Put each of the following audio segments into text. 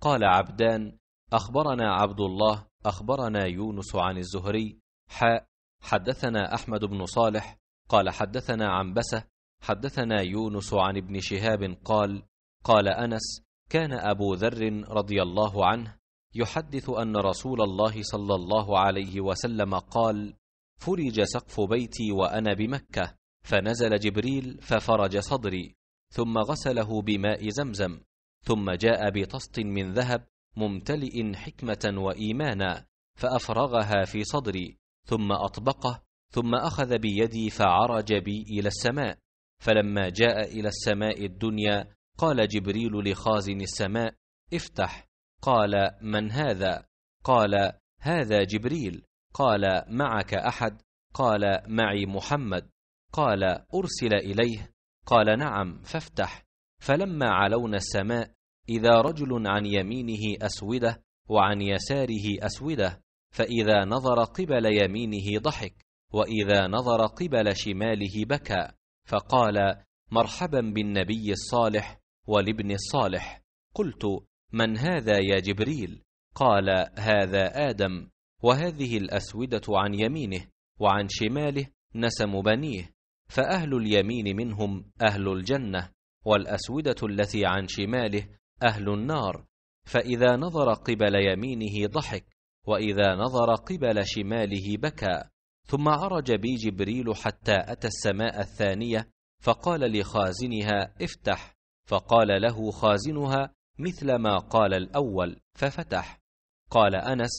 قال عبدان أخبرنا عبد الله أخبرنا يونس عن الزهري حاء حدثنا أحمد بن صالح قال حدثنا عنبسة حدثنا يونس عن ابن شهاب قال قال أنس كان أبو ذر رضي الله عنه يحدث أن رسول الله صلى الله عليه وسلم قال فرج سقف بيتي وأنا بمكة فنزل جبريل ففرج صدري ثم غسله بماء زمزم ثم جاء بطست من ذهب ممتلئ حكمة وإيمانا فأفرغها في صدري ثم أطبقه ثم أخذ بيدي فعرج بي إلى السماء فلما جاء إلى السماء الدنيا قال جبريل لخازن السماء افتح قال من هذا قال هذا جبريل قال معك أحد قال معي محمد قال أرسل إليه قال نعم فافتح فلما علون السماء إذا رجل عن يمينه أسودة وعن يساره أسودة فإذا نظر قبل يمينه ضحك وإذا نظر قبل شماله بكى فقال مرحبا بالنبي الصالح والابن الصالح قلت من هذا يا جبريل قال هذا آدم وهذه الأسودة عن يمينه وعن شماله نسم بنيه فأهل اليمين منهم أهل الجنة والأسودة التي عن شماله أهل النار فإذا نظر قبل يمينه ضحك وإذا نظر قبل شماله بكى ثم عرج بي جبريل حتى أتى السماء الثانية فقال لخازنها افتح فقال له خازنها مثل ما قال الأول ففتح قال أنس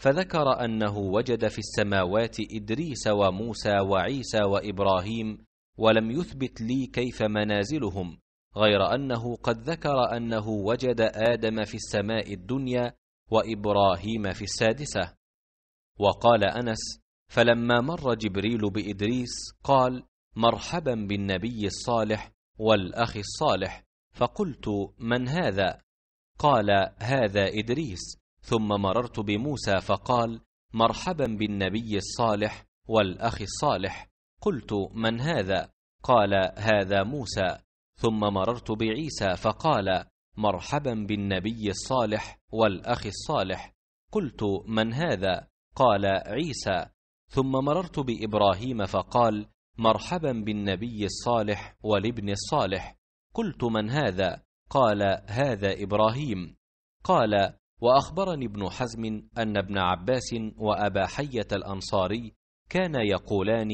فذكر أنه وجد في السماوات إدريس وموسى وعيسى وإبراهيم ولم يثبت لي كيف منازلهم غير أنه قد ذكر أنه وجد آدم في السماء الدنيا وإبراهيم في السادسة وقال أنس فلما مر جبريل بإدريس قال مرحبا بالنبي الصالح والأخ الصالح فقلت من هذا؟ قال هذا إدريس ثم مررت بموسى فقال مرحبا بالنبي الصالح والأخ الصالح قلت من هذا؟ قال هذا موسى ثم مررت بعيسى فقال مرحبا بالنبي الصالح والأخ الصالح قلت من هذا قال عيسى ثم مررت بإبراهيم فقال مرحبا بالنبي الصالح والابن الصالح قلت من هذا قال هذا إبراهيم قال وأخبرني ابن حزم أن ابن عباس وأبا حية الأنصاري كان يقولان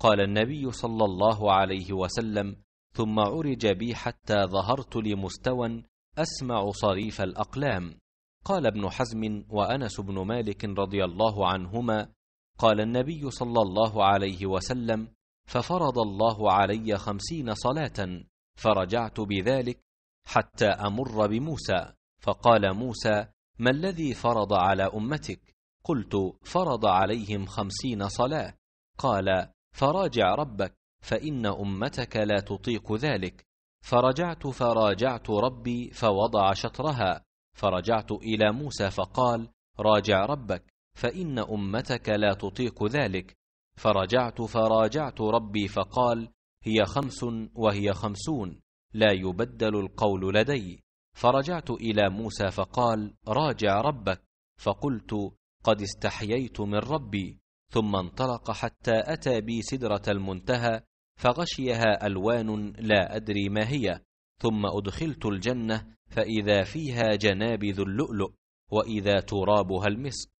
قال النبي صلى الله عليه وسلم ثم عرج بي حتى ظهرت لمستوى أسمع صريف الأقلام قال ابن حزم وأنس بن مالك رضي الله عنهما قال النبي صلى الله عليه وسلم ففرض الله علي خمسين صلاة فرجعت بذلك حتى أمر بموسى فقال موسى ما الذي فرض على أمتك؟ قلت فرض عليهم خمسين صلاة قال فراجع ربك فإن أمتك لا تطيق ذلك فرجعت فراجعت ربي فوضع شطرها فرجعت إلى موسى فقال راجع ربك فإن أمتك لا تطيق ذلك فرجعت فراجعت ربي فقال هي خمس وهي خمسون لا يبدل القول لدي فرجعت إلى موسى فقال راجع ربك فقلت قد استحييت من ربي ثم انطلق حتى أتى بي سدرة المنتهى فغشيها الوان لا ادري ما هي ثم ادخلت الجنه فاذا فيها جنابذ اللؤلؤ واذا ترابها المسك